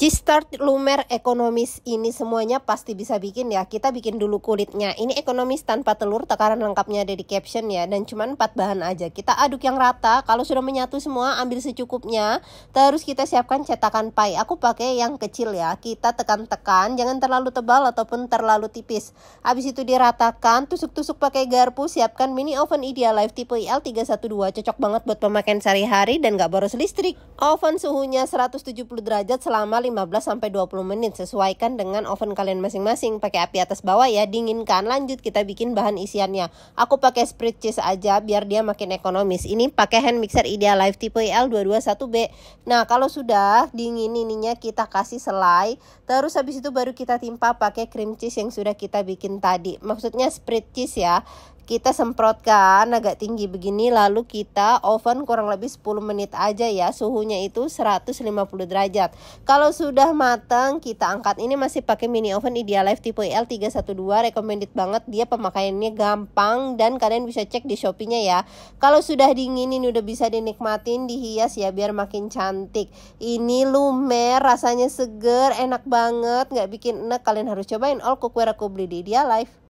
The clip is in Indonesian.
G-Start, Lumer, Ekonomis ini semuanya pasti bisa bikin ya. Kita bikin dulu kulitnya. Ini Ekonomis tanpa telur, takaran lengkapnya ada di caption ya. Dan cuma 4 bahan aja. Kita aduk yang rata. Kalau sudah menyatu semua, ambil secukupnya. Terus kita siapkan cetakan pie. Aku pakai yang kecil ya. Kita tekan-tekan, jangan terlalu tebal ataupun terlalu tipis. Habis itu diratakan, tusuk-tusuk pakai garpu. Siapkan mini oven idealife Life tipe IL312. Cocok banget buat pemakaian sehari-hari dan gak boros listrik. Oven suhunya 170 derajat selama 15 sampai 20 menit sesuaikan dengan oven kalian masing-masing pakai api atas bawah ya dinginkan lanjut kita bikin bahan isiannya aku pakai spread cheese aja biar dia makin ekonomis ini pakai hand mixer ideal life tipe l 221 b nah kalau sudah dingin ininya kita kasih selai terus habis itu baru kita timpa pakai cream cheese yang sudah kita bikin tadi maksudnya spread cheese ya kita semprotkan agak tinggi begini lalu kita oven kurang lebih 10 menit aja ya suhunya itu 150 derajat kalau sudah matang kita angkat ini masih pakai mini oven Idealife tipe L312 recommended banget dia pemakaiannya gampang dan kalian bisa cek di Shopee-nya ya kalau sudah dingin ini udah bisa dinikmatin dihias ya biar makin cantik ini lumer rasanya seger enak banget nggak bikin enak kalian harus cobain all cookware aku beli di Idealife